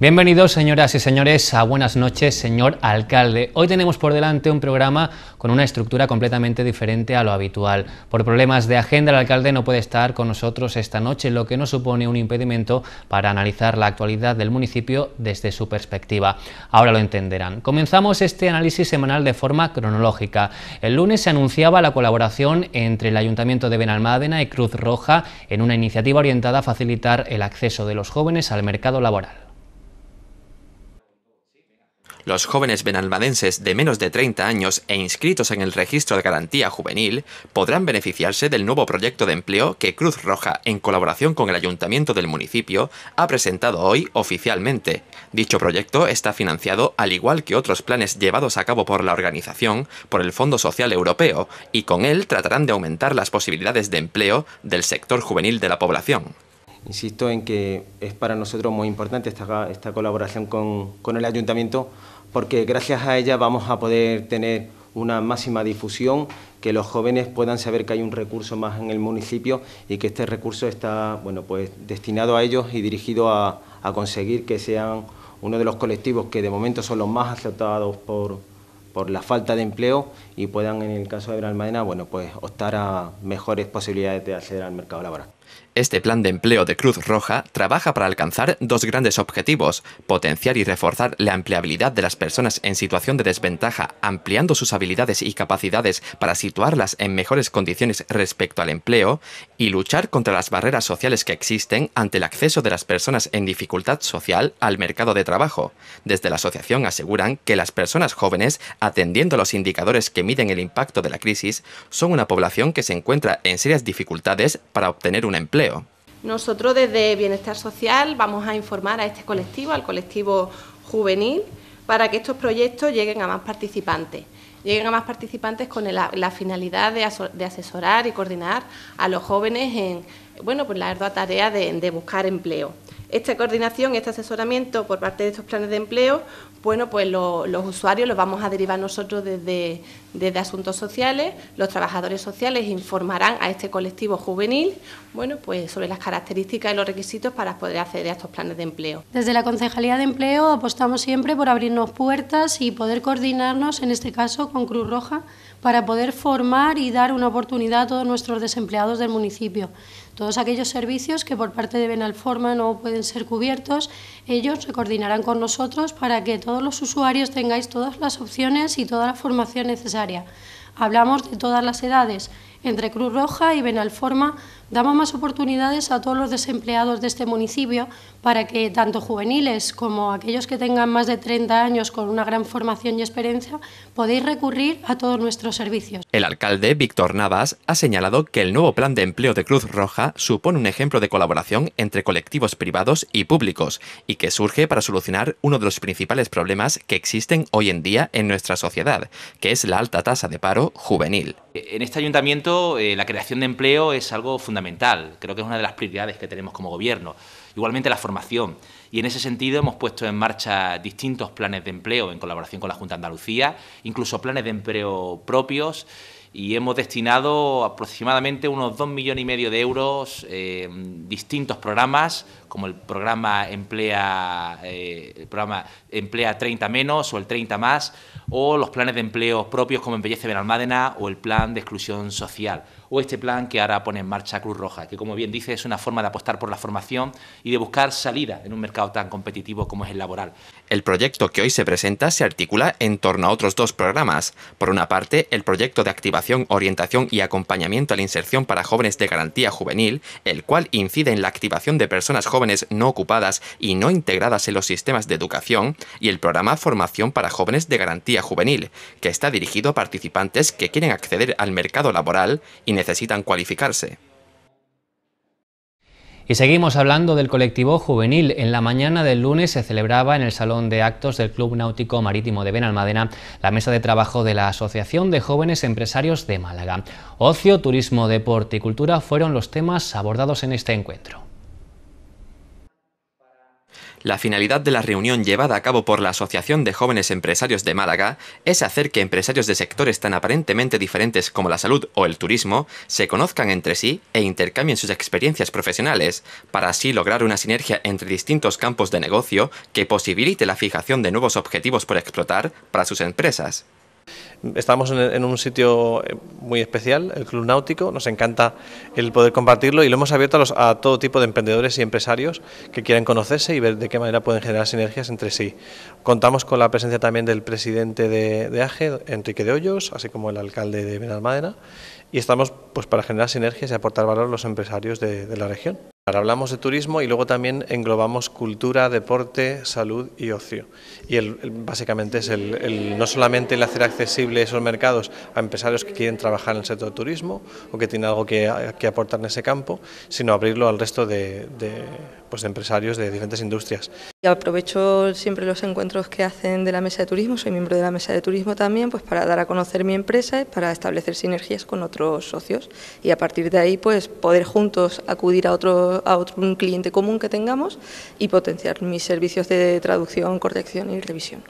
Bienvenidos, señoras y señores, a Buenas noches, señor alcalde. Hoy tenemos por delante un programa con una estructura completamente diferente a lo habitual. Por problemas de agenda, el alcalde no puede estar con nosotros esta noche, lo que no supone un impedimento para analizar la actualidad del municipio desde su perspectiva. Ahora lo entenderán. Comenzamos este análisis semanal de forma cronológica. El lunes se anunciaba la colaboración entre el Ayuntamiento de Benalmádena y Cruz Roja en una iniciativa orientada a facilitar el acceso de los jóvenes al mercado laboral. Los jóvenes benalmadenses de menos de 30 años e inscritos en el registro de garantía juvenil podrán beneficiarse del nuevo proyecto de empleo que Cruz Roja, en colaboración con el ayuntamiento del municipio, ha presentado hoy oficialmente. Dicho proyecto está financiado, al igual que otros planes llevados a cabo por la organización, por el Fondo Social Europeo, y con él tratarán de aumentar las posibilidades de empleo del sector juvenil de la población. Insisto en que es para nosotros muy importante esta, colaboración con el ayuntamiento porque gracias a ella vamos a poder tener una máxima difusión, que los jóvenes puedan saber que hay un recurso más en el municipio y que este recurso está bueno, pues, destinado a ellos y dirigido a, conseguir que sean uno de los colectivos que de momento son los más aceptados por, la falta de empleo y puedan, en el caso de Gran bueno, pues optar a mejores posibilidades de acceder al mercado laboral. Este plan de empleo de Cruz Roja trabaja para alcanzar dos grandes objetivos, potenciar y reforzar la empleabilidad de las personas en situación de desventaja, ampliando sus habilidades y capacidades para situarlas en mejores condiciones respecto al empleo, y luchar contra las barreras sociales que existen ante el acceso de las personas en dificultad social al mercado de trabajo. Desde la asociación aseguran que las personas jóvenes, atendiendo los indicadores que miden el impacto de la crisis, son una población que se encuentra en serias dificultades para obtener un empleo nosotros desde Bienestar Social vamos a informar a este colectivo, al colectivo juvenil, para que estos proyectos lleguen a más participantes. Lleguen a más participantes con la, finalidad de, asesorar y coordinar a los jóvenes en pues la ardua tarea de buscar empleo. Esta coordinación, este asesoramiento por parte de estos planes de empleo, bueno, pues los usuarios los vamos a derivar nosotros desde, desde asuntos sociales, los trabajadores sociales informarán a este colectivo juvenil, bueno, pues sobre las características y los requisitos para poder acceder a estos planes de empleo. Desde la Concejalía de Empleo apostamos siempre por abrirnos puertas y poder coordinarnos, en este caso con Cruz Roja, para poder formar y dar una oportunidad a todos nuestros desempleados del municipio. Todos aquellos servicios que por parte de Benalforma no pueden ser cubiertos, ellos se coordinarán con nosotros para que todos los usuarios tengáis todas las opciones y toda la formación necesaria. Hablamos de todas las edades. Entre Cruz Roja y Benalforma damos más oportunidades a todos los desempleados de este municipio para que tanto juveniles como aquellos que tengan más de 30 años con una gran formación y experiencia podéis recurrir a todos nuestros servicios. El alcalde Víctor Navas ha señalado que el nuevo plan de empleo de Cruz Roja supone un ejemplo de colaboración entre colectivos privados y públicos y que surge para solucionar uno de los principales problemas que existen hoy en día en nuestra sociedad, que es la alta tasa de paro juvenil. Eh, en este ayuntamiento eh, la creación de empleo es algo fundamental, creo que es una de las prioridades que tenemos como gobierno, igualmente la formación. Y en ese sentido hemos puesto en marcha distintos planes de empleo en colaboración con la Junta de Andalucía, incluso planes de empleo propios y hemos destinado aproximadamente unos dos millones y medio de euros eh, distintos programas, como el programa Emplea, eh, el programa Emplea 30 menos o el 30 más, o los planes de empleo propios como de Benalmádena o el plan de exclusión social o este plan que ahora pone en marcha Cruz Roja, que como bien dice es una forma de apostar por la formación y de buscar salida en un mercado tan competitivo como es el laboral. El proyecto que hoy se presenta se articula en torno a otros dos programas. Por una parte, el proyecto de activación, orientación y acompañamiento a la inserción para jóvenes de garantía juvenil, el cual incide en la activación de personas jóvenes no ocupadas y no integradas en los sistemas de educación, y el programa Formación para jóvenes de garantía juvenil, que está dirigido a participantes que quieren acceder al mercado laboral y necesitan cualificarse. Y seguimos hablando del colectivo juvenil. En la mañana del lunes se celebraba en el Salón de Actos del Club Náutico Marítimo de Benalmadena la mesa de trabajo de la Asociación de Jóvenes Empresarios de Málaga. Ocio, turismo, deporte y cultura fueron los temas abordados en este encuentro. La finalidad de la reunión llevada a cabo por la Asociación de Jóvenes Empresarios de Málaga es hacer que empresarios de sectores tan aparentemente diferentes como la salud o el turismo se conozcan entre sí e intercambien sus experiencias profesionales, para así lograr una sinergia entre distintos campos de negocio que posibilite la fijación de nuevos objetivos por explotar para sus empresas. Estamos en, un sitio eh, muy especial, el Club Náutico, nos encanta el poder compartirlo y lo hemos abierto a, todo tipo de emprendedores y empresarios que quieran conocerse y ver de qué manera pueden generar sinergias entre sí. Contamos con la presencia también del presidente de, de AGE, Enrique de Hoyos, así como el alcalde de Benalmádena, y estamos pues, para generar sinergias y aportar valor a los empresarios de la región hablamos de turismo y luego también englobamos cultura, deporte, salud y ocio. Y el, básicamente es el, no solamente el hacer accesible esos mercados a empresarios que quieren trabajar en el sector turismo o que tienen algo que, aportar en ese campo, sino abrirlo al resto de, pues empresarios de diferentes industrias. y aprovecho siempre los encuentros que hacen de la mesa de turismo, soy miembro de la mesa de turismo también, pues para dar a conocer mi empresa, y para establecer sinergias con otros socios y a partir de ahí pues poder juntos acudir a otros a otro, un cliente común que tengamos y potenciar mis servicios de traducción, corrección y revisión.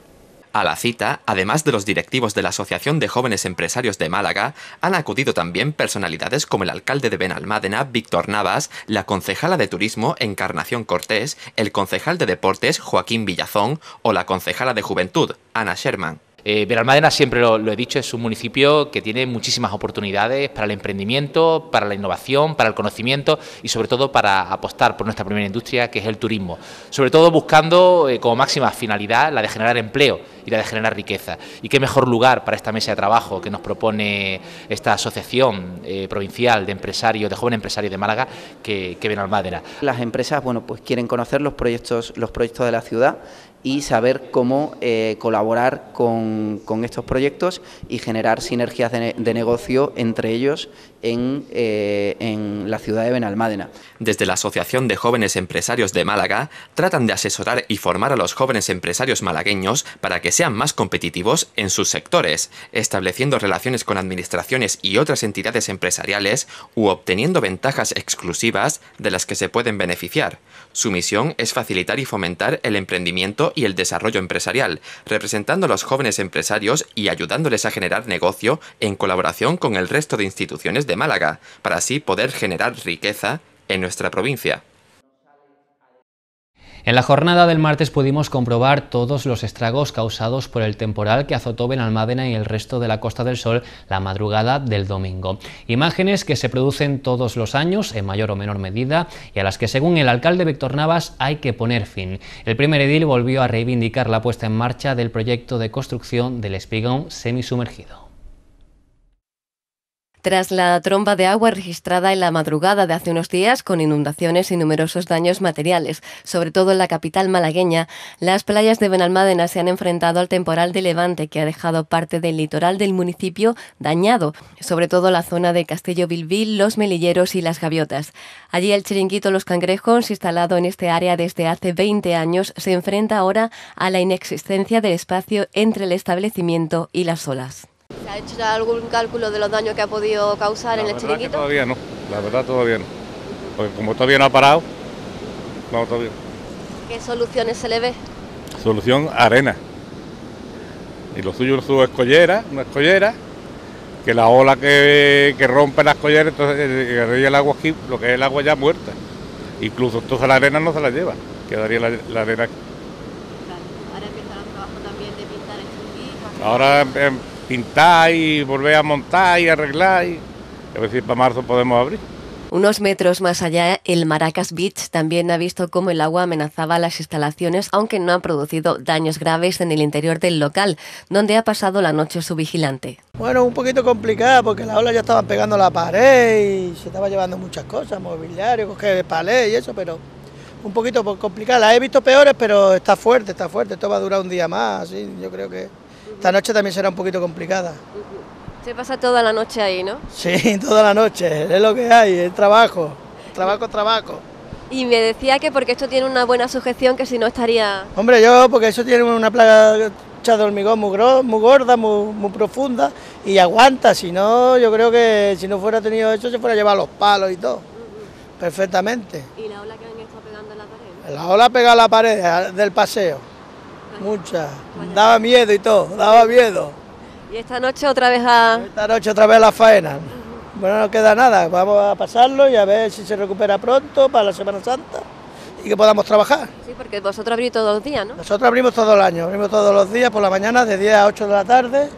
A la cita, además de los directivos de la Asociación de Jóvenes Empresarios de Málaga, han acudido también personalidades como el alcalde de Benalmádena, Víctor Navas, la concejala de Turismo, Encarnación Cortés, el concejal de Deportes, Joaquín Villazón, o la concejala de Juventud, Ana Sherman. Eh, siempre lo, he dicho, es un municipio que tiene muchísimas oportunidades para el emprendimiento, para la innovación, para el conocimiento y sobre todo para apostar por nuestra primera industria, que es el turismo. Sobre todo buscando eh, como máxima finalidad la de generar empleo y la de generar riqueza. Y qué mejor lugar para esta mesa de trabajo que nos propone esta asociación eh, provincial de empresarios, de jóvenes empresarios de Málaga, que, que Benalmádena. Las empresas, bueno, pues quieren conocer los proyectos, los proyectos de la ciudad y saber cómo eh, colaborar con, estos proyectos y generar sinergias de negocio entre ellos eh, en, la ciudad de Benalmádena. Desde la Asociación de Jóvenes Empresarios de Málaga tratan de asesorar y formar a los jóvenes empresarios malagueños para que sean más competitivos en sus sectores, estableciendo relaciones con administraciones y otras entidades empresariales u obteniendo ventajas exclusivas de las que se pueden beneficiar. Su misión es facilitar y fomentar el emprendimiento y el desarrollo empresarial, representando a los jóvenes empresarios y ayudándoles a generar negocio en colaboración con el resto de instituciones de Málaga, para así poder generar riqueza en nuestra provincia. En la jornada del martes pudimos comprobar todos los estragos causados por el temporal que azotó Benalmádena y el resto de la Costa del Sol la madrugada del domingo. Imágenes que se producen todos los años, en mayor o menor medida, y a las que según el alcalde Víctor Navas hay que poner fin. El primer edil volvió a reivindicar la puesta en marcha del proyecto de construcción del espigón semisumergido. Tras la tromba de agua registrada en la madrugada de hace unos días con inundaciones y numerosos daños materiales, sobre todo en la capital malagueña, las playas de Benalmádena se han enfrentado al temporal de levante que ha dejado parte del litoral del municipio dañado, sobre todo la zona de Castillo Bilbil, Los Melilleros y Las Gaviotas. Allí el chiringuito Los Cangrejos, instalado en este área desde hace 20 años, se enfrenta ahora a la inexistencia del espacio entre el establecimiento y las olas. ¿Se ha hecho algún cálculo de los daños que ha podido causar en el chiringuito? todavía no, la verdad todavía no. Porque como todavía no ha parado, no todavía. ¿Qué soluciones se le ve? Solución arena. Y lo suyo es su escollera, una escollera, que la ola que, rompe la escollera, entonces eh, eh, el agua aquí, lo que es el agua ya muerta. Incluso entonces la arena no se la lleva, quedaría la, arena aquí. Ahora empieza también de pintar el pintar y volver a montar y arreglar y decir, para marzo podemos abrir. Unos metros más allá, el Maracas Beach también ha visto cómo el agua amenazaba las instalaciones, aunque no ha producido daños graves en el interior del local, donde ha pasado la noche su vigilante. Bueno, un poquito complicada porque las olas ya estaban pegando la pared y se estaba llevando muchas cosas, mobiliario, coger de palé y eso, pero un poquito complicada. Las he visto peores, pero está fuerte, está fuerte. Esto va a durar un día más, ¿sí? yo creo que esta noche también será un poquito complicada. Se pasa toda la noche ahí, ¿no? Sí, toda la noche, es lo que hay, es trabajo, trabajo, trabajo. Y me decía que porque esto tiene una buena sujeción, que si no estaría... Hombre, yo porque eso tiene una plaga de hormigón muy, gros, muy gorda, muy, profunda y aguanta, si no, yo creo que si no fuera tenido eso se fuera a llevar los palos y todo, perfectamente. ¿Y la ola que han estado pegando en la pared? La ola pega a la pared del paseo. Mucha, Daba miedo y todo, daba miedo. ¿Y esta noche otra vez a...? Esta noche otra vez a la faena. Bueno, no queda nada, vamos a pasarlo y a ver si se recupera pronto para la Semana Santa y que podamos trabajar. Sí, porque vosotros abrís todos los días, ¿no? Nosotros abrimos todo el año, abrimos todos los días por la mañana de 10 a 8 de la tarde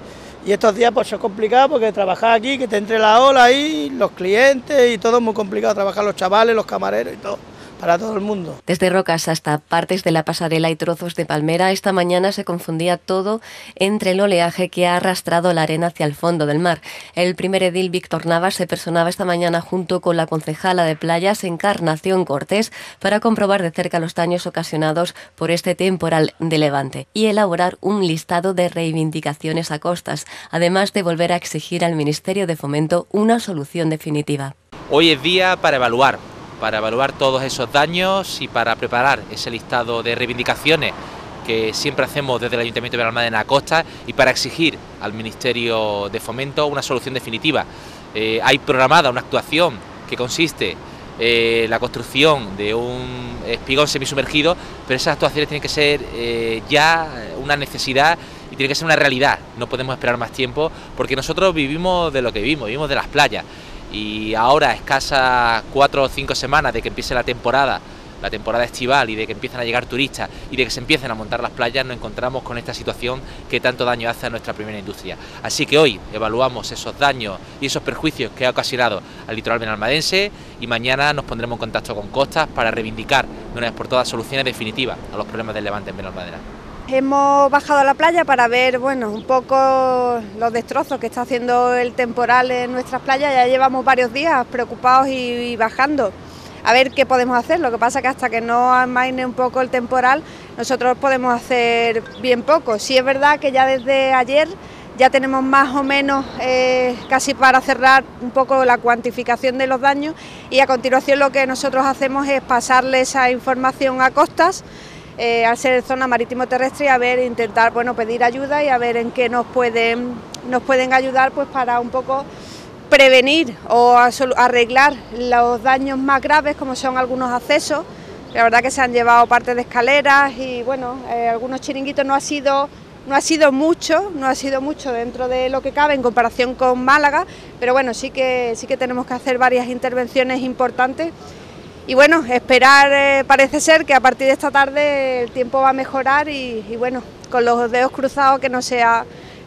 y estos días pues es complicado porque trabajar aquí, que te entre la ola ahí, los clientes y todo es muy complicado, trabajar los chavales, los camareros y todo para todo el mundo. Desde rocas hasta partes de la pasarela y trozos de palmera, esta mañana se confundía todo entre el oleaje que ha arrastrado la arena hacia el fondo del mar. El primer edil Víctor Navas se personaba esta mañana junto con la concejala de playas Encarnación Cortés para comprobar de cerca los daños ocasionados por este temporal de levante y elaborar un listado de reivindicaciones a costas, además de volver a exigir al Ministerio de Fomento una solución definitiva. Hoy es día para evaluar para evaluar todos esos daños y para preparar ese listado de reivindicaciones que siempre hacemos desde el Ayuntamiento de la Costa y para exigir al Ministerio de Fomento una solución definitiva. Eh, hay programada una actuación que consiste en eh, la construcción de un espigón semisumergido, pero esas actuaciones tienen que ser eh, ya una necesidad y tiene que ser una realidad. No podemos esperar más tiempo porque nosotros vivimos de lo que vivimos, vivimos de las playas y ahora, escasas cuatro o cinco semanas de que empiece la temporada, la temporada estival y de que empiezan a llegar turistas y de que se empiecen a montar las playas, nos encontramos con esta situación que tanto daño hace a nuestra primera industria. Así que hoy evaluamos esos daños y esos perjuicios que ha ocasionado al litoral benalmadense y mañana nos pondremos en contacto con Costas para reivindicar de una vez por todas soluciones definitivas a los problemas del levante en Benalmadera. Hemos bajado a la playa para ver, bueno, un poco los destrozos que está haciendo el temporal en nuestras playas. Ya llevamos varios días preocupados y, bajando a ver qué podemos hacer. Lo que pasa que hasta que no amaine un poco el temporal, nosotros podemos hacer bien poco. Sí es verdad que ya desde ayer ya tenemos más o menos eh, casi para cerrar un poco la cuantificación de los daños y a continuación lo que nosotros hacemos es pasarle esa información a costas eh, al ser zona marítimo terrestre y a ver, intentar bueno, pedir ayuda y a ver en qué nos pueden, nos pueden ayudar pues para un poco prevenir o arreglar los daños más graves como son algunos accesos. La verdad que se han llevado parte de escaleras y bueno, eh, algunos chiringuitos no ha sido no ha sido mucho, no ha sido mucho dentro de lo que cabe en comparación con Málaga, pero bueno, sí que sí que tenemos que hacer varias intervenciones importantes y bueno, esperar, eh, parece ser que a partir de esta tarde el tiempo va a mejorar y, bueno, con los dedos cruzados que no,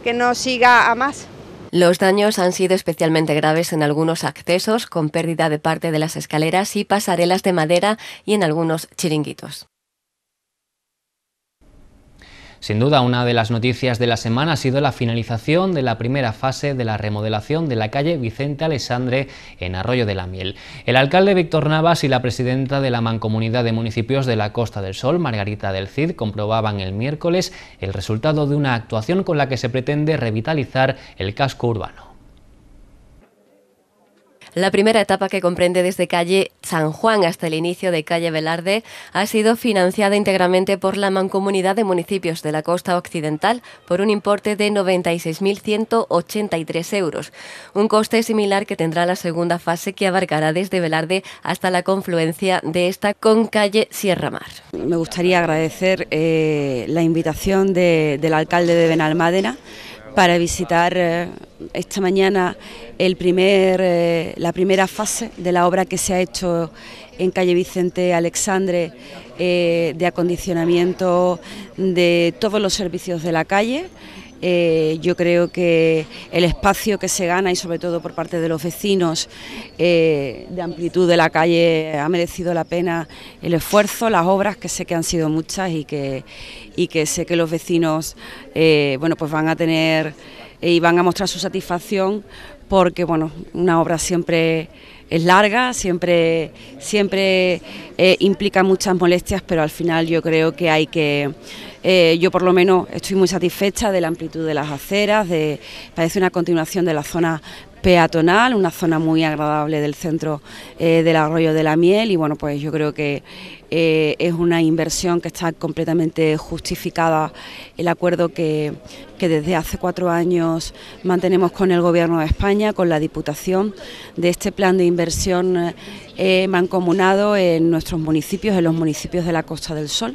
que no siga a más. Los daños han sido especialmente graves en algunos accesos, con pérdida de parte de las escaleras y pasarelas de madera y en algunos chiringuitos. Sin duda, una de las noticias de la semana ha sido la finalización de la primera fase de la remodelación de la calle Vicente Alessandre en Arroyo de la Miel. El alcalde Víctor Navas y la presidenta de la Mancomunidad de Municipios de la Costa del Sol, Margarita del Cid, comprobaban el miércoles el resultado de una actuación con la que se pretende revitalizar el casco urbano. La primera etapa que comprende desde calle San Juan hasta el inicio de calle Velarde ha sido financiada íntegramente por la Mancomunidad de Municipios de la Costa Occidental por un importe de 96.183 euros, un coste similar que tendrá la segunda fase que abarcará desde Velarde hasta la confluencia de esta con calle Sierra Mar. Me gustaría agradecer eh, la invitación del alcalde de Benalmádena para visitar eh, esta mañana eh, la primera fase de la obra que se ha hecho en calle Vicente Alexandre eh, de acondicionamiento de todos los servicios de la calle. Eh, yo creo que el espacio que se gana y sobre todo por parte de los vecinos eh, de amplitud de la calle ha merecido la pena el esfuerzo, las obras que sé que han sido muchas y que, que sé que los vecinos eh, bueno, pues van a tener y van a mostrar su satisfacción porque bueno, una obra siempre es larga, siempre, siempre eh, implica muchas molestias, pero al final yo creo que hay que... Eh, yo por lo menos estoy muy satisfecha de la amplitud de las aceras, de, parece una continuación de la zona peatonal, una zona muy agradable del centro eh, del arroyo de la miel y bueno, pues yo creo que eh, es una inversión que está completamente justificada el acuerdo que, desde hace cuatro años mantenemos con el Gobierno de España, con la Diputación, de este plan de inversión eh, mancomunado en nuestros municipios, en los municipios de la Costa del Sol.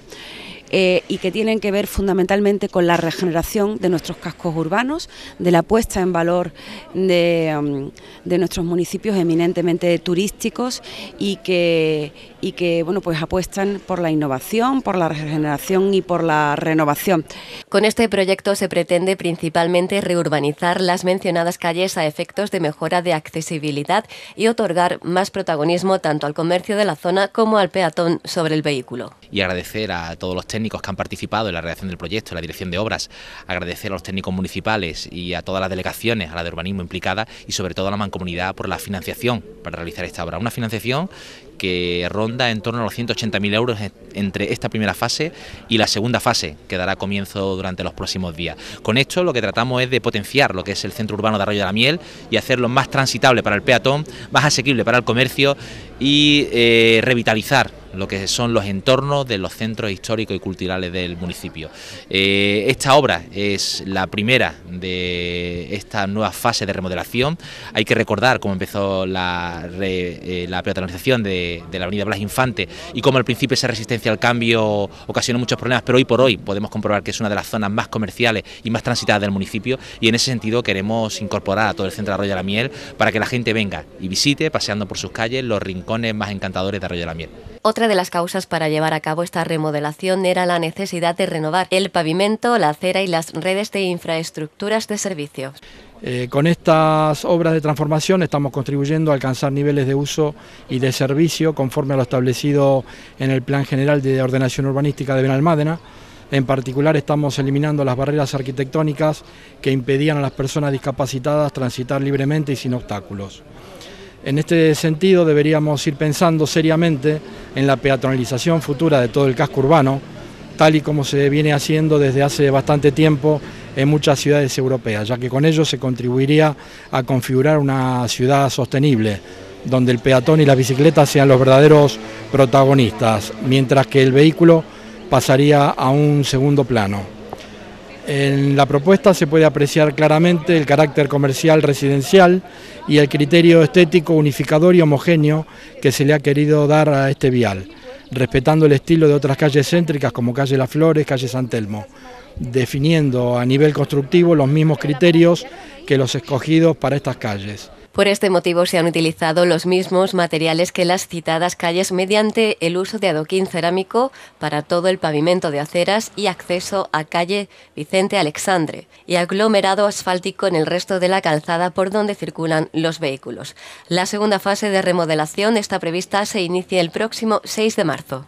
Eh, y que tienen que ver fundamentalmente con la regeneración de nuestros cascos urbanos, de la puesta en valor de um, nuestros municipios eminentemente turísticos y que, y que bueno, pues apuestan por la innovación, por la regeneración y por la renovación. Con este proyecto se pretende principalmente reurbanizar las mencionadas calles a efectos de mejora de accesibilidad y otorgar más protagonismo tanto al comercio de la zona como al peatón sobre el vehículo. Y agradecer a todos los técnicos que han participado en la realización del proyecto, en la dirección de obras, agradecer a los técnicos municipales y a todas las delegaciones, a la de urbanismo implicada y sobre todo a la mancomunidad por la financiación para realizar esta obra. Una financiación que ronda en torno a los 180.000 euros entre esta primera fase y la segunda fase, que dará comienzo durante los próximos días. Con esto lo que tratamos es de potenciar lo que es el centro urbano de Arroyo de la Miel y hacerlo más transitable para el peatón, más asequible para el comercio y eh, revitalizar lo que son los entornos de los centros históricos y culturales del municipio. Eh, esta obra es la primera de esta nueva fase de remodelación. Hay que recordar cómo empezó la, eh, la peatonalización de, la avenida Blas Infante y cómo al principio esa resistencia al cambio ocasionó muchos problemas, pero hoy por hoy podemos comprobar que es una de las zonas más comerciales y más transitadas del municipio y en ese sentido queremos incorporar a todo el centro de Arroyo de la Miel para que la gente venga y visite paseando por sus calles los rincones más encantadores de Arroyo de la Miel de las causas para llevar a cabo esta remodelación era la necesidad de renovar el pavimento, la acera y las redes de infraestructuras de servicios. Eh, con estas obras de transformación estamos contribuyendo a alcanzar niveles de uso y de servicio conforme a lo establecido en el Plan General de Ordenación Urbanística de Benalmádena. En particular estamos eliminando las barreras arquitectónicas que impedían a las personas discapacitadas transitar libremente y sin obstáculos. En este sentido deberíamos ir pensando seriamente en la peatonalización futura de todo el casco urbano, tal y como se viene haciendo desde hace bastante tiempo en muchas ciudades europeas, ya que con ello se contribuiría a configurar una ciudad sostenible, donde el peatón y la bicicleta sean los verdaderos protagonistas, mientras que el vehículo pasaría a un segundo plano. En la propuesta se puede apreciar claramente el carácter comercial residencial y el criterio estético unificador y homogéneo que se le ha querido dar a este vial, respetando el estilo de otras calles céntricas como calle Las Flores, calle San Telmo, definiendo a nivel constructivo los mismos criterios que los escogidos para estas calles. Por este motivo se han utilizado los mismos materiales que las citadas calles mediante el uso de adoquín cerámico para todo el pavimento de aceras y acceso a calle Vicente Alexandre y aglomerado asfáltico en el resto de la calzada por donde circulan los vehículos. La segunda fase de remodelación está prevista se inicie el próximo 6 de marzo.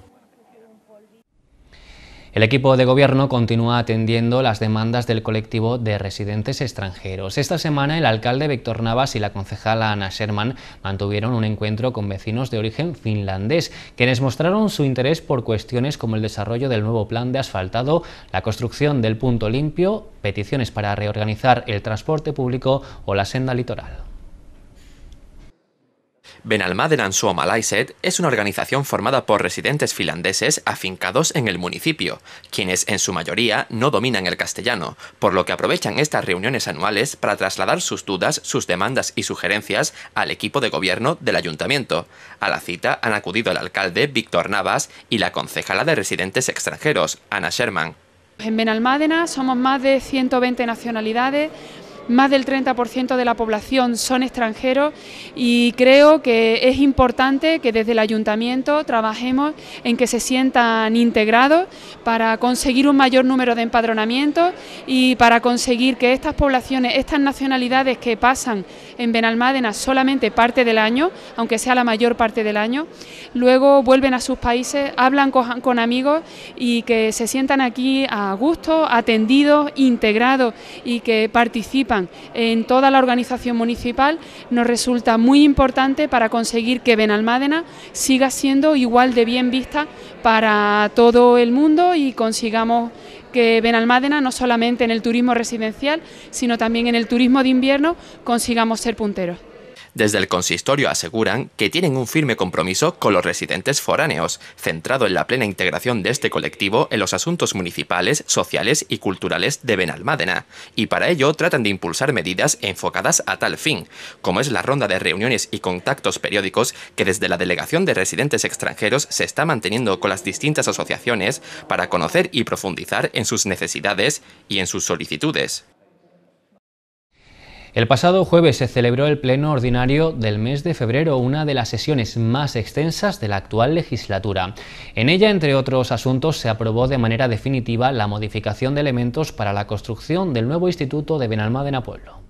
El equipo de gobierno continúa atendiendo las demandas del colectivo de residentes extranjeros. Esta semana el alcalde Víctor Navas y la concejala Ana Sherman mantuvieron un encuentro con vecinos de origen finlandés, quienes mostraron su interés por cuestiones como el desarrollo del nuevo plan de asfaltado, la construcción del punto limpio, peticiones para reorganizar el transporte público o la senda litoral. Benalmádena Suomalaiset es una organización formada por residentes finlandeses afincados en el municipio, quienes en su mayoría no dominan el castellano, por lo que aprovechan estas reuniones anuales para trasladar sus dudas, sus demandas y sugerencias al equipo de gobierno del ayuntamiento. A la cita han acudido el alcalde Víctor Navas y la concejala de residentes extranjeros, Ana Sherman. En Benalmádena somos más de 120 nacionalidades más del 30% de la población son extranjeros y creo que es importante que desde el ayuntamiento trabajemos en que se sientan integrados para conseguir un mayor número de empadronamientos y para conseguir que estas poblaciones, estas nacionalidades que pasan en Benalmádena solamente parte del año, aunque sea la mayor parte del año, luego vuelven a sus países, hablan con, con amigos y que se sientan aquí a gusto, atendidos, integrados y que participan en toda la organización municipal nos resulta muy importante para conseguir que Benalmádena siga siendo igual de bien vista para todo el mundo y consigamos que Benalmádena no solamente en el turismo residencial, sino también en el turismo de invierno consigamos ser punteros. Desde el consistorio aseguran que tienen un firme compromiso con los residentes foráneos, centrado en la plena integración de este colectivo en los asuntos municipales, sociales y culturales de Benalmádena, y para ello tratan de impulsar medidas enfocadas a tal fin, como es la ronda de reuniones y contactos periódicos que desde la Delegación de Residentes Extranjeros se está manteniendo con las distintas asociaciones para conocer y profundizar en sus necesidades y en sus solicitudes. El pasado jueves se celebró el Pleno Ordinario del mes de febrero, una de las sesiones más extensas de la actual legislatura. En ella, entre otros asuntos, se aprobó de manera definitiva la modificación de elementos para la construcción del nuevo Instituto de Benalmádena Pueblo.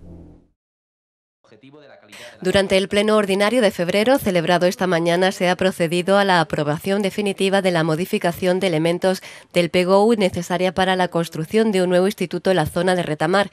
Durante el pleno ordinario de febrero, celebrado esta mañana, se ha procedido a la aprobación definitiva de la modificación de elementos del PGOU necesaria para la construcción de un nuevo instituto en la zona de Retamar.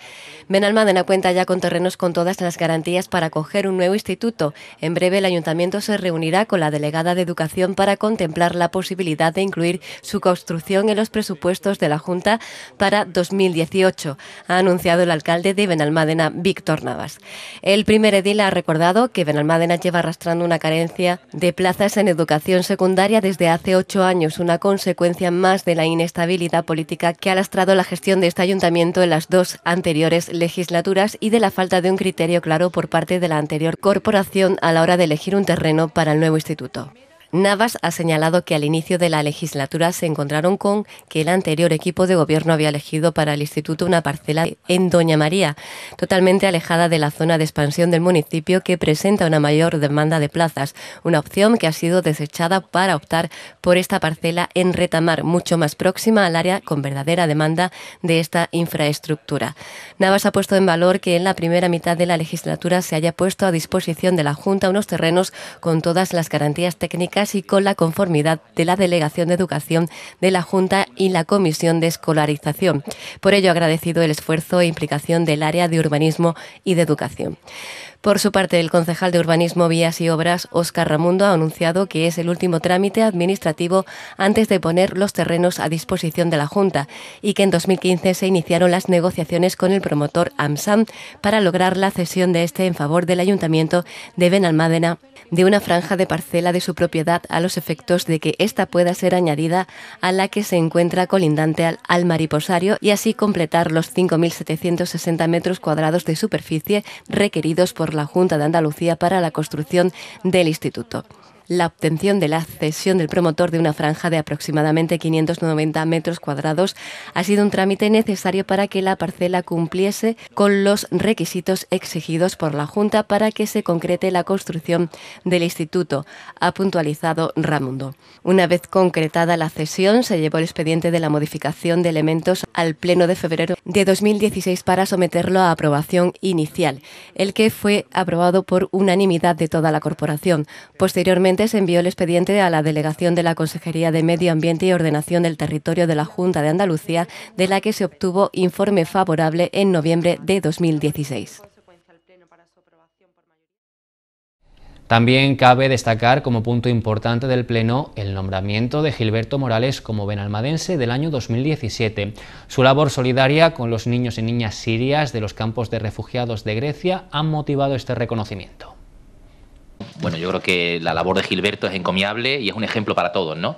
Benalmádena cuenta ya con terrenos con todas las garantías para acoger un nuevo instituto. En breve, el ayuntamiento se reunirá con la delegada de Educación para contemplar la posibilidad de incluir su construcción en los presupuestos de la Junta para 2018, ha anunciado el alcalde de Benalmádena, Víctor Navas. El primer edil ha recordado dado que Benalmádena lleva arrastrando una carencia de plazas en educación secundaria desde hace ocho años, una consecuencia más de la inestabilidad política que ha lastrado la gestión de este ayuntamiento en las dos anteriores legislaturas y de la falta de un criterio claro por parte de la anterior corporación a la hora de elegir un terreno para el nuevo instituto. Navas ha señalado que al inicio de la legislatura se encontraron con que el anterior equipo de gobierno había elegido para el instituto una parcela en Doña María, totalmente alejada de la zona de expansión del municipio que presenta una mayor demanda de plazas, una opción que ha sido desechada para optar por esta parcela en Retamar, mucho más próxima al área con verdadera demanda de esta infraestructura. Navas ha puesto en valor que en la primera mitad de la legislatura se haya puesto a disposición de la Junta unos terrenos con todas las garantías técnicas y con la conformidad de la Delegación de Educación de la Junta y la Comisión de Escolarización. Por ello, agradecido el esfuerzo e implicación del área de urbanismo y de educación. Por su parte, el concejal de Urbanismo, Vías y Obras, Óscar Ramundo, ha anunciado que es el último trámite administrativo antes de poner los terrenos a disposición de la Junta y que en 2015 se iniciaron las negociaciones con el promotor AMSAM para lograr la cesión de este en favor del Ayuntamiento de Benalmádena de una franja de parcela de su propiedad a los efectos de que ésta pueda ser añadida a la que se encuentra colindante al, al mariposario y así completar los 5.760 metros cuadrados de superficie requeridos por por la Junta de Andalucía para la construcción del instituto la obtención de la cesión del promotor de una franja de aproximadamente 590 metros cuadrados ha sido un trámite necesario para que la parcela cumpliese con los requisitos exigidos por la Junta para que se concrete la construcción del instituto, ha puntualizado Ramundo. Una vez concretada la cesión, se llevó el expediente de la modificación de elementos al Pleno de febrero de 2016 para someterlo a aprobación inicial, el que fue aprobado por unanimidad de toda la corporación. Posteriormente, se envió el expediente a la delegación de la Consejería de Medio Ambiente y Ordenación del Territorio de la Junta de Andalucía, de la que se obtuvo informe favorable en noviembre de 2016. También cabe destacar como punto importante del Pleno el nombramiento de Gilberto Morales como benalmadense del año 2017. Su labor solidaria con los niños y niñas sirias de los campos de refugiados de Grecia han motivado este reconocimiento. Bueno, yo creo que la labor de Gilberto es encomiable y es un ejemplo para todos, ¿no?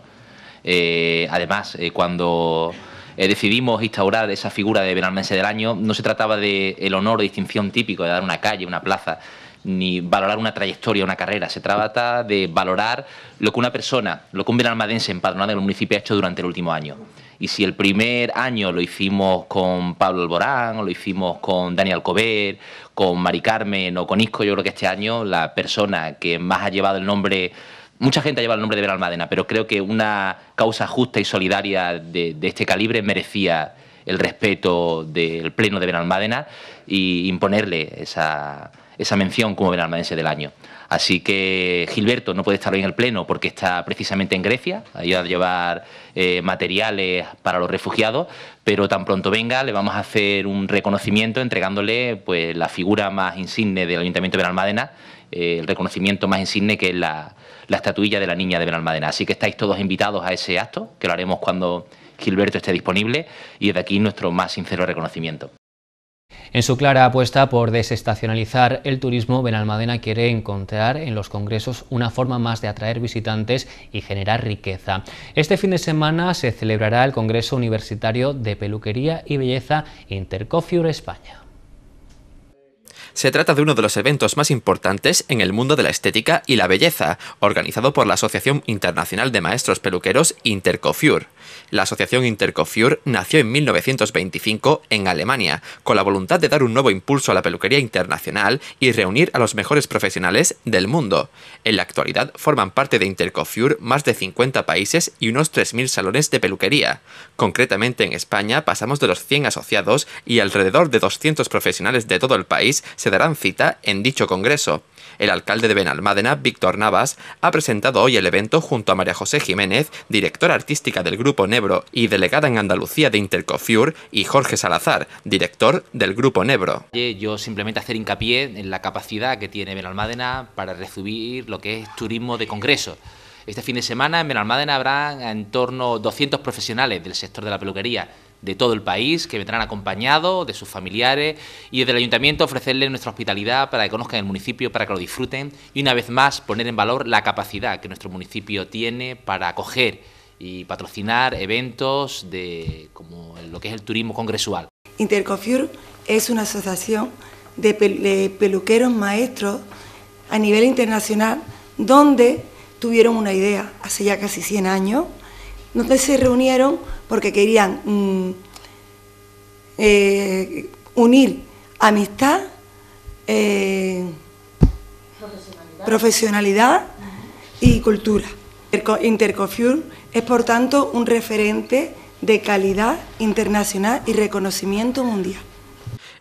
Eh, además, eh, cuando eh, decidimos instaurar esa figura de Benalmense del Año, no se trataba del el honor o distinción típico de dar una calle, una plaza, ni valorar una trayectoria, una carrera. Se trata de valorar lo que una persona, lo que un benalmadense empadronado en el municipio ha hecho durante el último año. Y si el primer año lo hicimos con Pablo Alborán, o lo hicimos con Daniel Alcover, con Mari Carmen o con Isco, yo creo que este año la persona que más ha llevado el nombre mucha gente ha llevado el nombre de Benalmádena, pero creo que una causa justa y solidaria de, de este calibre merecía el respeto del pleno de Benalmádena y imponerle esa, esa mención como benalmadense del año. Así que Gilberto no puede estar hoy en el Pleno porque está precisamente en Grecia, ayuda a llevar eh, materiales para los refugiados, pero tan pronto venga le vamos a hacer un reconocimiento entregándole pues, la figura más insigne del Ayuntamiento de Benalmádena, eh, el reconocimiento más insigne que es la, la estatuilla de la niña de Benalmádena. Así que estáis todos invitados a ese acto, que lo haremos cuando Gilberto esté disponible, y desde aquí nuestro más sincero reconocimiento. En su clara apuesta por desestacionalizar el turismo, Benalmadena quiere encontrar en los congresos una forma más de atraer visitantes y generar riqueza. Este fin de semana se celebrará el Congreso Universitario de Peluquería y Belleza Intercofiur España. Se trata de uno de los eventos más importantes en el mundo de la estética y la belleza, organizado por la Asociación Internacional de Maestros Peluqueros Intercofiur. La asociación Intercofiur nació en 1925 en Alemania, con la voluntad de dar un nuevo impulso a la peluquería internacional y reunir a los mejores profesionales del mundo. En la actualidad forman parte de Intercofiur más de 50 países y unos 3.000 salones de peluquería. Concretamente en España pasamos de los 100 asociados y alrededor de 200 profesionales de todo el país se darán cita en dicho congreso. El alcalde de Benalmádena, Víctor Navas, ha presentado hoy el evento junto a María José Jiménez, directora artística del Grupo Nebro y delegada en Andalucía de Intercofiur, y Jorge Salazar, director del Grupo Nebro. Yo simplemente hacer hincapié en la capacidad que tiene Benalmádena para recibir lo que es turismo de congreso. Este fin de semana en Benalmádena habrá en torno a 200 profesionales del sector de la peluquería de todo el país que vendrán acompañados de sus familiares y desde el ayuntamiento ofrecerles nuestra hospitalidad para que conozcan el municipio, para que lo disfruten y una vez más poner en valor la capacidad que nuestro municipio tiene para acoger y patrocinar eventos de como lo que es el turismo congresual. Intercofiur es una asociación de, de peluqueros maestros a nivel internacional donde tuvieron una idea hace ya casi 100 años, donde se reunieron porque querían mm, eh, unir amistad, eh, profesionalidad, y cultura. Intercofiur es por tanto un referente de calidad internacional y reconocimiento mundial.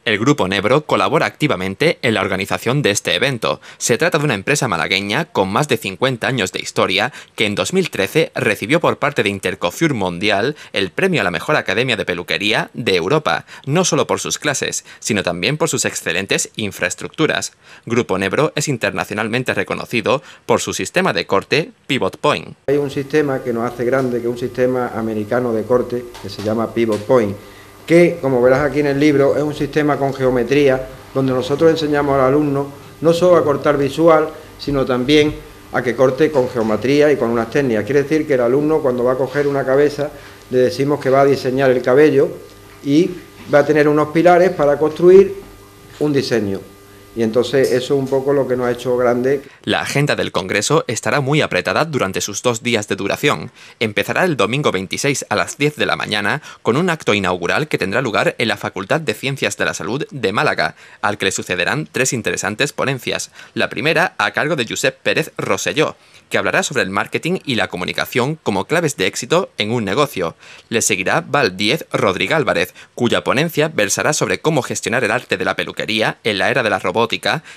El Grupo Nebro colabora activamente en la organización de este evento. Se trata de una empresa malagueña con más de 50 años de historia que en 2013 recibió por parte de Intercofure Mundial el premio a la mejor academia de peluquería de Europa, no solo por sus clases, sino también por sus excelentes infraestructuras. Grupo Nebro es internacionalmente reconocido por su sistema de corte Pivot Point. Hay un sistema que nos hace grande, que un sistema americano de corte que se llama Pivot Point que, como verás aquí en el libro, es un sistema con geometría donde nosotros enseñamos al alumno no solo a cortar visual, sino también a que corte con geometría y con unas técnicas. Quiere decir que el alumno cuando va a coger una cabeza le decimos que va a diseñar el cabello y va a tener unos pilares para construir un diseño. Y entonces eso es un poco lo que nos ha hecho grande. La agenda del Congreso estará muy apretada durante sus dos días de duración. Empezará el domingo 26 a las 10 de la mañana con un acto inaugural que tendrá lugar en la Facultad de Ciencias de la Salud de Málaga, al que le sucederán tres interesantes ponencias. La primera a cargo de Josep Pérez Roselló, que hablará sobre el marketing y la comunicación como claves de éxito en un negocio. Le seguirá Val 10 Rodríguez Álvarez, cuya ponencia versará sobre cómo gestionar el arte de la peluquería en la era de las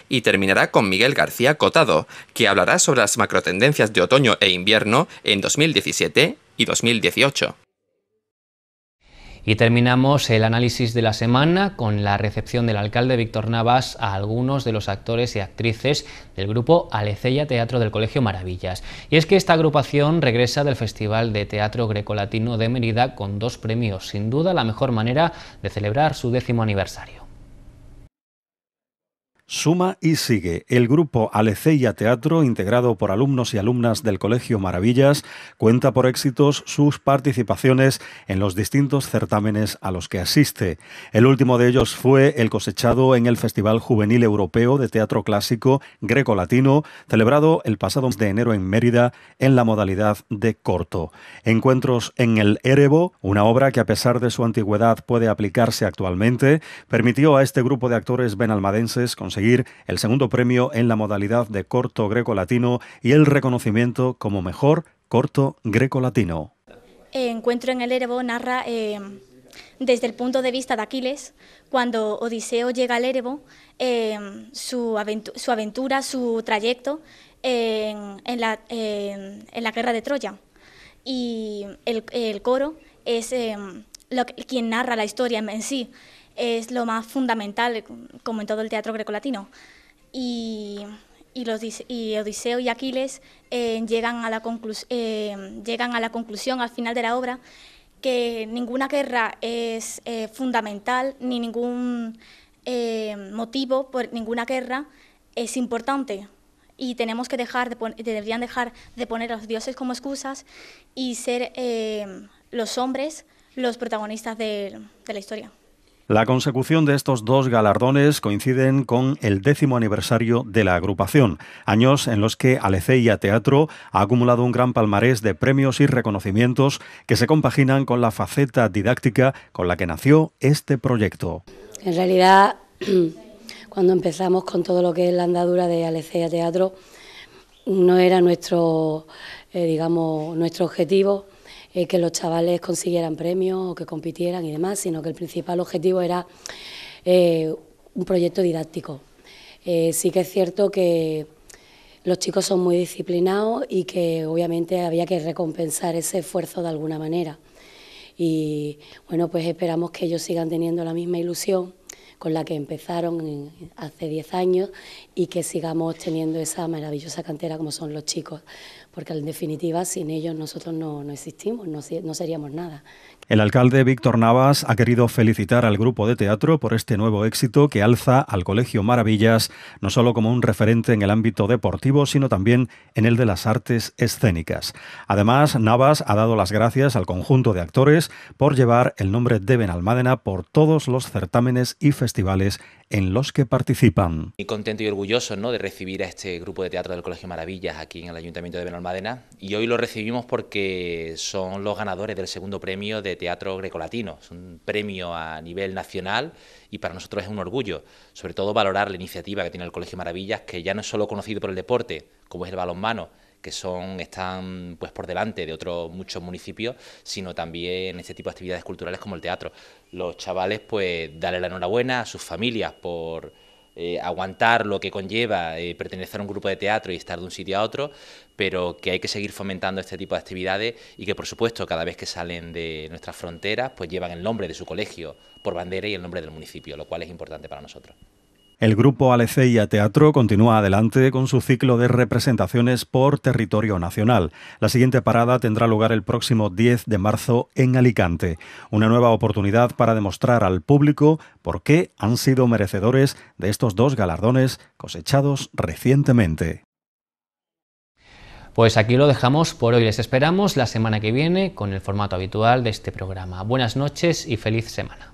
y terminará con Miguel García Cotado, que hablará sobre las macrotendencias de otoño e invierno en 2017 y 2018. Y terminamos el análisis de la semana con la recepción del alcalde Víctor Navas a algunos de los actores y actrices del grupo Alecella Teatro del Colegio Maravillas. Y es que esta agrupación regresa del Festival de Teatro Grecolatino de Mérida con dos premios, sin duda la mejor manera de celebrar su décimo aniversario. Suma y sigue. El grupo Aleceia Teatro, integrado por alumnos y alumnas del Colegio Maravillas, cuenta por éxitos sus participaciones en los distintos certámenes a los que asiste. El último de ellos fue el cosechado en el Festival Juvenil Europeo de Teatro Clásico Greco-Latino, celebrado el pasado mes de enero en Mérida en la modalidad de corto. Encuentros en el Erebo, una obra que a pesar de su antigüedad puede aplicarse actualmente, permitió a este grupo de actores benalmadenses con conseguir el segundo premio en la modalidad de corto greco-latino y el reconocimiento como mejor corto greco-latino. Eh, Encuentro en el Erebo narra eh, desde el punto de vista de Aquiles, cuando Odiseo llega al Erebo, eh, su, aventura, su, aventura, su trayecto en, la, la, guerra de Troya. Y el, coro es quien narra la historia en sí es lo más fundamental, como en todo el teatro grecolatino. Y, y, los, Odiseo y Aquiles eh, llegan, a la eh, llegan a la conclusión, al final de la obra, que ninguna guerra es eh, fundamental, ni ningún motivo por ninguna guerra es importante. Y tenemos que dejar deberían dejar de poner a los dioses como excusas y ser los hombres los protagonistas de la historia. La consecución de estos dos galardones coinciden con el décimo aniversario de la agrupación, años en los que Aleceia Teatro ha acumulado un gran palmarés de premios y reconocimientos que se compaginan con la faceta didáctica con la que nació este proyecto. En realidad, cuando empezamos con todo lo que es la andadura de Aleceia Teatro, no era nuestro, eh, digamos, nuestro objetivo eh, que los chavales consiguieran premios o que compitieran y demás, sino que el principal objetivo era eh, un proyecto didáctico. Eh, sí que es cierto que los chicos son muy disciplinados y que obviamente había que recompensar ese esfuerzo de alguna manera. Y bueno, pues esperamos que ellos sigan teniendo la misma ilusión con la que empezaron hace 10 años y que sigamos teniendo esa maravillosa cantera como son los chicos, porque en definitiva sin ellos nosotros no, no existimos, no, no seríamos nada. El alcalde Víctor Navas ha querido felicitar al grupo de teatro por este nuevo éxito que alza al Colegio Maravillas no solo como un referente en el ámbito deportivo, sino también en el de las artes escénicas. Además, Navas ha dado las gracias al conjunto de actores por llevar el nombre de Benalmádena por todos los certámenes y festivales festivales en los que participan. Muy contento y orgulloso ¿no? de recibir a este grupo de teatro del Colegio Maravillas aquí en el Ayuntamiento de Benalmádena y hoy lo recibimos porque son los ganadores del segundo premio de teatro grecolatino. Es un premio a nivel nacional y para nosotros es un orgullo, sobre todo valorar la iniciativa que tiene el Colegio Maravillas, que ya no es solo conocido por el deporte, como es el balonmano, que son, están pues por delante de otros muchos municipios, sino también este tipo de actividades culturales como el teatro. Los chavales, pues, darle la enhorabuena a sus familias por eh, aguantar lo que conlleva eh, pertenecer a un grupo de teatro y estar de un sitio a otro, pero que hay que seguir fomentando este tipo de actividades y que, por supuesto, cada vez que salen de nuestras fronteras, pues llevan el nombre de su colegio por bandera y el nombre del municipio, lo cual es importante para nosotros. El grupo Aleceia Teatro continúa adelante con su ciclo de representaciones por territorio nacional. La siguiente parada tendrá lugar el próximo 10 de marzo en Alicante. Una nueva oportunidad para demostrar al público por qué han sido merecedores de estos dos galardones cosechados recientemente. Pues aquí lo dejamos por hoy. Les esperamos la semana que viene con el formato habitual de este programa. Buenas noches y feliz semana.